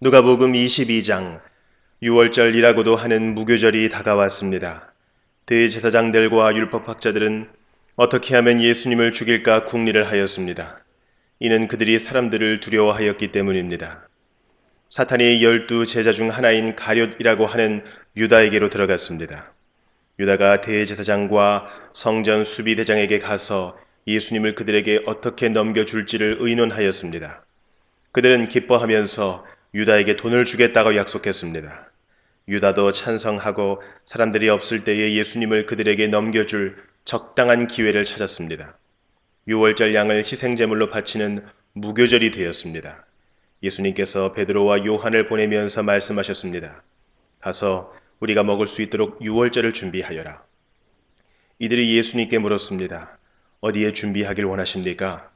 누가복음 22장 6월절이라고도 하는 무교절이 다가왔습니다. 대제사장들과 율법학자들은 어떻게 하면 예수님을 죽일까 궁리를 하였습니다. 이는 그들이 사람들을 두려워하였기 때문입니다. 사탄이 열두 제자 중 하나인 가룟이라고 하는 유다에게로 들어갔습니다. 유다가 대제사장과 성전 수비대장에게 가서 예수님을 그들에게 어떻게 넘겨줄지를 의논하였습니다. 그들은 기뻐하면서 유다에게 돈을 주겠다고 약속했습니다. 유다도 찬성하고 사람들이 없을 때에 예수님을 그들에게 넘겨줄 적당한 기회를 찾았습니다. 6월절 양을 희생제물로 바치는 무교절이 되었습니다. 예수님께서 베드로와 요한을 보내면서 말씀하셨습니다. 가서 우리가 먹을 수 있도록 6월절을 준비하여라. 이들이 예수님께 물었습니다. 어디에 준비하길 원하십니까?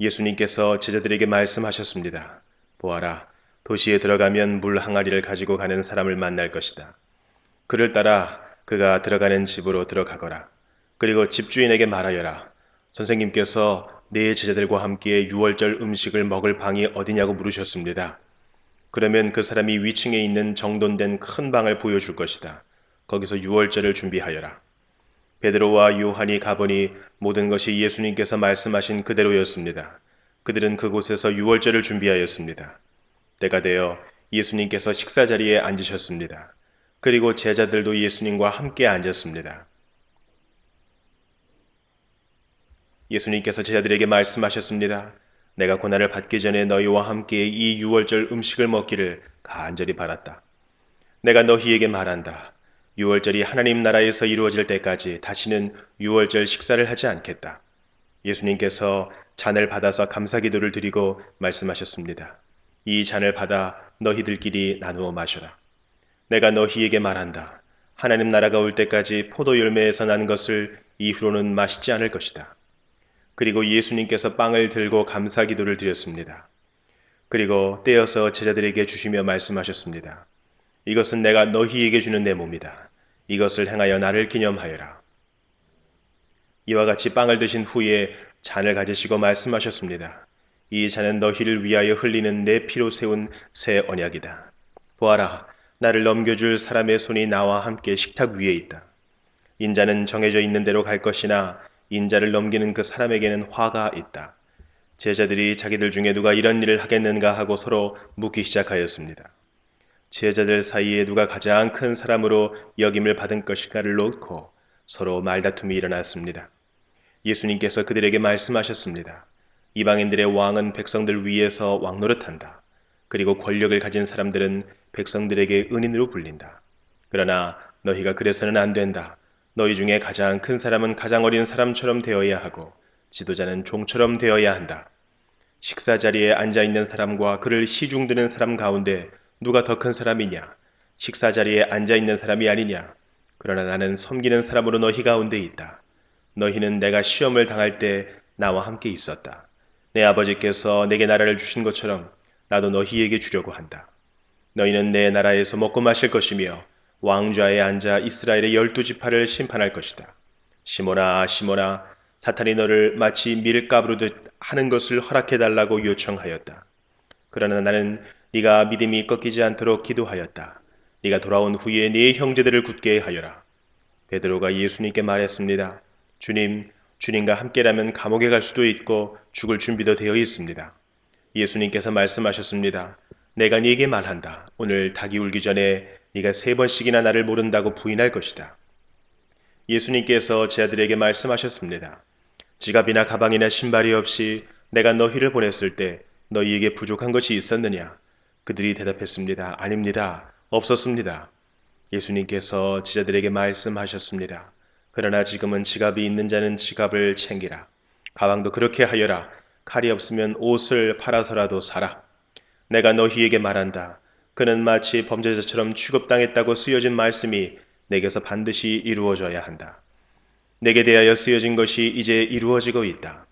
예수님께서 제자들에게 말씀하셨습니다. 보아라, 도시에 들어가면 물 항아리를 가지고 가는 사람을 만날 것이다. 그를 따라 그가 들어가는 집으로 들어가거라. 그리고 집주인에게 말하여라. 선생님께서 내 제자들과 함께 유월절 음식을 먹을 방이 어디냐고 물으셨습니다. 그러면 그 사람이 위층에 있는 정돈된 큰 방을 보여줄 것이다. 거기서 유월절을 준비하여라. 베드로와 요한이 가보니 모든 것이 예수님께서 말씀하신 그대로였습니다. 그들은 그곳에서 유월절을 준비하였습니다. 때가 되어 예수님께서 식사 자리에 앉으셨습니다. 그리고 제자들도 예수님과 함께 앉았습니다. 예수님께서 제자들에게 말씀하셨습니다. 내가 고난을 받기 전에 너희와 함께 이 유월절 음식을 먹기를 간절히 바랐다. 내가 너희에게 말한다. 유월절이 하나님 나라에서 이루어질 때까지 다시는 유월절 식사를 하지 않겠다. 예수님께서 잔을 받아서 감사기도를 드리고 말씀하셨습니다. 이 잔을 받아 너희들끼리 나누어 마셔라. 내가 너희에게 말한다. 하나님 나라가 올 때까지 포도 열매에서 난 것을 이후로는 마시지 않을 것이다. 그리고 예수님께서 빵을 들고 감사 기도를 드렸습니다. 그리고 떼어서 제자들에게 주시며 말씀하셨습니다. 이것은 내가 너희에게 주는 내 몸이다. 이것을 행하여 나를 기념하여라. 이와 같이 빵을 드신 후에 잔을 가지시고 말씀하셨습니다. 이 잔은 너희를 위하여 흘리는 내 피로 세운 새 언약이다. 보아라, 나를 넘겨줄 사람의 손이 나와 함께 식탁 위에 있다. 인자는 정해져 있는 대로 갈 것이나 인자를 넘기는 그 사람에게는 화가 있다. 제자들이 자기들 중에 누가 이런 일을 하겠는가 하고 서로 묻기 시작하였습니다. 제자들 사이에 누가 가장 큰 사람으로 여김을 받은 것일까를 놓고 서로 말다툼이 일어났습니다. 예수님께서 그들에게 말씀하셨습니다. 이방인들의 왕은 백성들 위에서 왕노릇한다. 그리고 권력을 가진 사람들은 백성들에게 은인으로 불린다. 그러나 너희가 그래서는 안 된다. 너희 중에 가장 큰 사람은 가장 어린 사람처럼 되어야 하고 지도자는 종처럼 되어야 한다. 식사 자리에 앉아 있는 사람과 그를 시중드는 사람 가운데 누가 더 큰 사람이냐? 식사 자리에 앉아 있는 사람이 아니냐? 그러나 나는 섬기는 사람으로 너희 가운데 있다. 너희는 내가 시험을 당할 때 나와 함께 있었다. 내 아버지께서 내게 나라를 주신 것처럼 나도 너희에게 주려고 한다. 너희는 내 나라에서 먹고 마실 것이며 왕좌에 앉아 이스라엘의 열두 지파를 심판할 것이다. 시모나 시모나 사탄이 너를 마치 밀가부르듯 하는 것을 허락해달라고 요청하였다. 그러나 나는 네가 믿음이 꺾이지 않도록 기도하였다. 네가 돌아온 후에 네 형제들을 굳게 하여라. 베드로가 예수님께 말했습니다. 주님, 주님과 함께라면 감옥에 갈 수도 있고 죽을 준비도 되어 있습니다. 예수님께서 말씀하셨습니다. 내가 네게 말한다. 오늘 닭이 울기 전에 네가 세 번씩이나 나를 모른다고 부인할 것이다. 예수님께서 제자들에게 말씀하셨습니다. 지갑이나 가방이나 신발이 없이 내가 너희를 보냈을 때 너희에게 부족한 것이 있었느냐? 그들이 대답했습니다. 아닙니다. 없었습니다. 예수님께서 제자들에게 말씀하셨습니다. 그러나 지금은 지갑이 있는 자는 지갑을 챙기라. 가방도 그렇게 하여라. 칼이 없으면 옷을 팔아서라도 사라. 내가 너희에게 말한다. 그는 마치 범죄자처럼 취급당했다고 쓰여진 말씀이 내게서 반드시 이루어져야 한다. 내게 대하여 쓰여진 것이 이제 이루어지고 있다.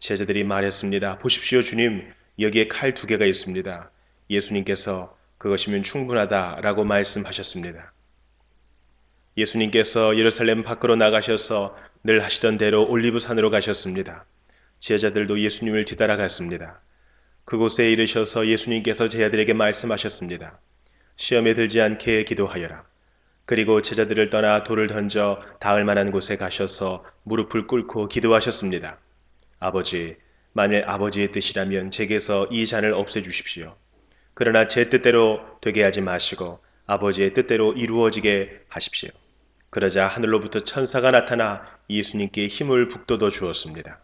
제자들이 말했습니다. 보십시오, 주님. 여기에 칼 두 개가 있습니다. 예수님께서 그것이면 충분하다라고 말씀하셨습니다. 예수님께서 예루살렘 밖으로 나가셔서 늘 하시던 대로 올리브산으로 가셨습니다. 제자들도 예수님을 뒤따라갔습니다. 그곳에 이르셔서 예수님께서 제자들에게 말씀하셨습니다. 시험에 들지 않게 기도하여라. 그리고 제자들을 떠나 돌을 던져 닿을 만한 곳에 가셔서 무릎을 꿇고 기도하셨습니다. 아버지, 만일 아버지의 뜻이라면 제게서 이 잔을 없애주십시오. 그러나 제 뜻대로 되게 하지 마시고 아버지의 뜻대로 이루어지게 하십시오. 그러자 하늘로부터 천사가 나타나 예수님께 힘을 북돋워 주었습니다.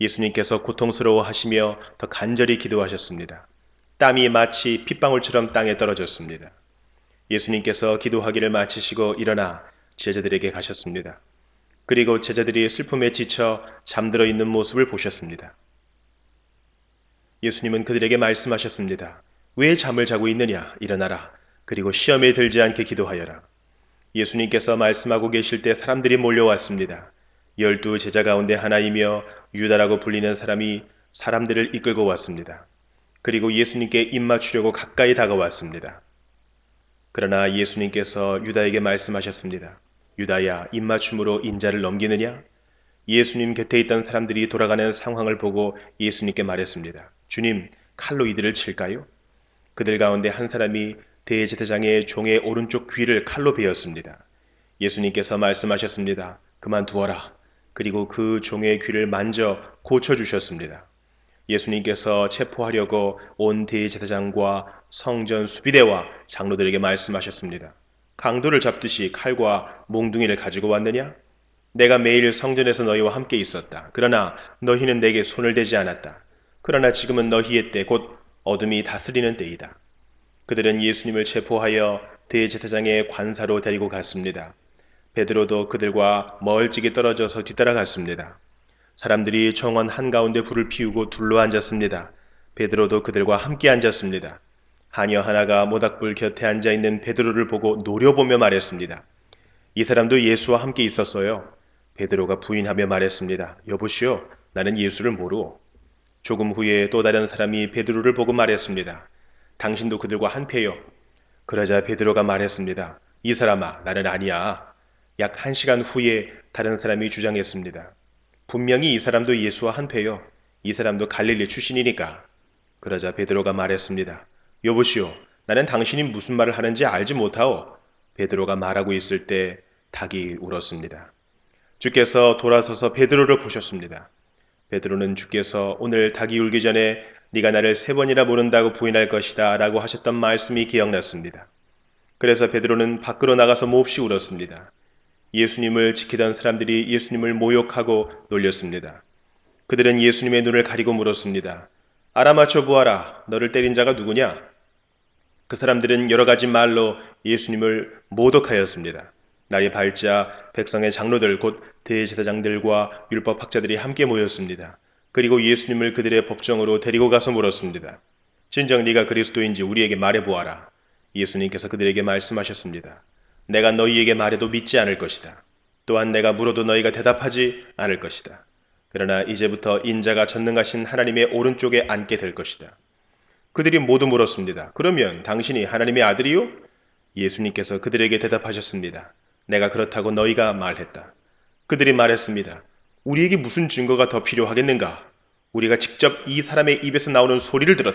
예수님께서 고통스러워 하시며 더 간절히 기도하셨습니다. 땀이 마치 핏방울처럼 땅에 떨어졌습니다. 예수님께서 기도하기를 마치시고 일어나 제자들에게 가셨습니다. 그리고 제자들이 슬픔에 지쳐 잠들어 있는 모습을 보셨습니다. 예수님은 그들에게 말씀하셨습니다. 왜 잠을 자고 있느냐? 일어나라. 그리고 시험에 들지 않게 기도하여라. 예수님께서 말씀하고 계실 때 사람들이 몰려왔습니다. 열두 제자 가운데 하나이며 유다라고 불리는 사람이 사람들을 이끌고 왔습니다. 그리고 예수님께 입맞추려고 가까이 다가왔습니다. 그러나 예수님께서 유다에게 말씀하셨습니다. 유다야, 입맞춤으로 인자를 넘기느냐? 예수님 곁에 있던 사람들이 돌아가는 상황을 보고 예수님께 말했습니다. 주님, 칼로 이들을 칠까요? 그들 가운데 한 사람이 대제사장의 종의 오른쪽 귀를 칼로 베었습니다. 예수님께서 말씀하셨습니다. 그만두어라. 그리고 그 종의 귀를 만져 고쳐주셨습니다. 예수님께서 체포하려고 온 대제사장과 성전 수비대와 장로들에게 말씀하셨습니다. 강도를 잡듯이 칼과 몽둥이를 가지고 왔느냐? 내가 매일 성전에서 너희와 함께 있었다. 그러나 너희는 내게 손을 대지 않았다. 그러나 지금은 너희의 때 곧 어둠이 다스리는 때이다. 그들은 예수님을 체포하여 대제사장의 관사로 데리고 갔습니다. 베드로도 그들과 멀찍이 떨어져서 뒤따라갔습니다. 사람들이 정원 한가운데 불을 피우고 둘러앉았습니다. 베드로도 그들과 함께 앉았습니다. 하녀 하나가 모닥불 곁에 앉아 있는 베드로를 보고 노려보며 말했습니다. 이 사람도 예수와 함께 있었어요. 베드로가 부인하며 말했습니다. 여보시오, 나는 예수를 모르오. 조금 후에 또 다른 사람이 베드로를 보고 말했습니다. 당신도 그들과 한패요. 그러자 베드로가 말했습니다. 이 사람아, 나는 아니야. 약 한시간 후에 다른 사람이 주장했습니다. 분명히 이 사람도 예수와 한패요. 이 사람도 갈릴리 출신이니까. 그러자 베드로가 말했습니다. 여보시오, 나는 당신이 무슨 말을 하는지 알지 못하오. 베드로가 말하고 있을 때 닭이 울었습니다. 주께서 돌아서서 베드로를 보셨습니다. 베드로는 주께서 오늘 닭이 울기 전에 네가 나를 세 번이나 모른다고 부인할 것이다 라고 하셨던 말씀이 기억났습니다. 그래서 베드로는 밖으로 나가서 몹시 울었습니다. 예수님을 지키던 사람들이 예수님을 모욕하고 놀렸습니다. 그들은 예수님의 눈을 가리고 물었습니다. 알아맞혀 보아라. 너를 때린 자가 누구냐? 그 사람들은 여러 가지 말로 예수님을 모독하였습니다. 날이 밝자 백성의 장로들 곧 대제사장들과 율법학자들이 함께 모였습니다. 그리고 예수님을 그들의 법정으로 데리고 가서 물었습니다. 진정 네가 그리스도인지 우리에게 말해보아라. 예수님께서 그들에게 말씀하셨습니다. 내가 너희에게 말해도 믿지 않을 것이다. 또한 내가 물어도 너희가 대답하지 않을 것이다. 그러나 이제부터 인자가 전능하신 하나님의 오른쪽에 앉게 될 것이다. 그들이 모두 물었습니다. 그러면 당신이 하나님의 아들이요? 예수님께서 그들에게 대답하셨습니다. 내가 그렇다고 너희가 말했다. 그들이 말했습니다. 우리에게 무슨 증거가 더 필요하겠는가? 우리가 직접 이 사람의 입에서 나오는 소리를 들었다.